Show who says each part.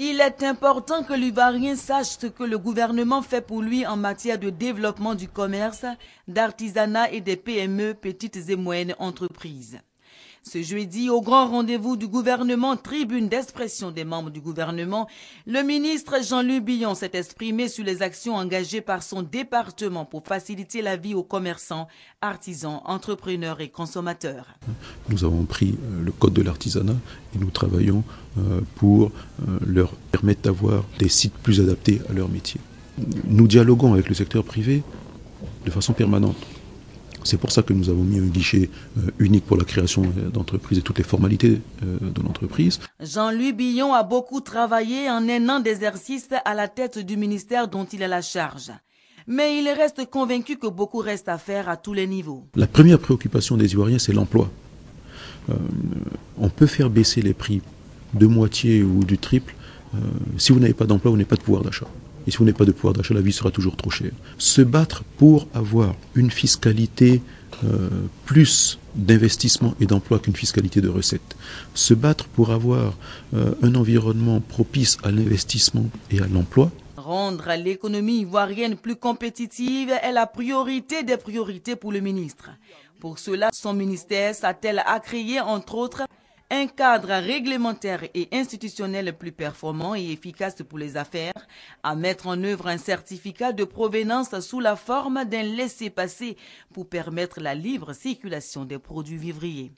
Speaker 1: Il est important que l'Uvarien sache ce que le gouvernement fait pour lui en matière de développement du commerce, d'artisanat et des PME, petites et moyennes entreprises. Ce jeudi, au grand rendez-vous du gouvernement, tribune d'expression des membres du gouvernement, le ministre Jean-Luc Billon s'est exprimé sur les actions engagées par son département pour faciliter la vie aux commerçants, artisans, entrepreneurs et consommateurs.
Speaker 2: Nous avons pris euh, le code de l'artisanat et nous travaillons euh, pour euh, leur permettre d'avoir des sites plus adaptés à leur métier. Nous dialoguons avec le secteur privé de façon permanente. C'est pour ça que nous avons mis un guichet euh, unique pour la création euh, d'entreprises et toutes les formalités euh, de l'entreprise.
Speaker 1: Jean-Louis Billon a beaucoup travaillé en un an d'exercice à la tête du ministère dont il a la charge mais il reste convaincu que beaucoup reste à faire à tous les niveaux.
Speaker 2: La première préoccupation des Ivoiriens, c'est l'emploi. on peut faire baisser les prix de moitié ou du triple. si vous n'avez pas d'emploi, vous n'avez pas de pouvoir d'achat. Et si vous n'avez pas de pouvoir d'achat, la vie sera toujours trop chère. Se battre pour avoir une fiscalité euh, plus d'investissement et d'emploi qu'une fiscalité de recettes. Se battre pour avoir euh, un environnement propice à l'investissement et à l'emploi.
Speaker 1: Rendre l'économie ivoirienne plus compétitive est la priorité des priorités pour le ministre. Pour cela, son ministère s'attelle à créer, entre autres, un cadre réglementaire et institutionnel plus performant et efficace pour les affaires, à mettre en œuvre un certificat de provenance sous la forme d'un laissez-passer pour permettre la libre circulation des produits vivriers.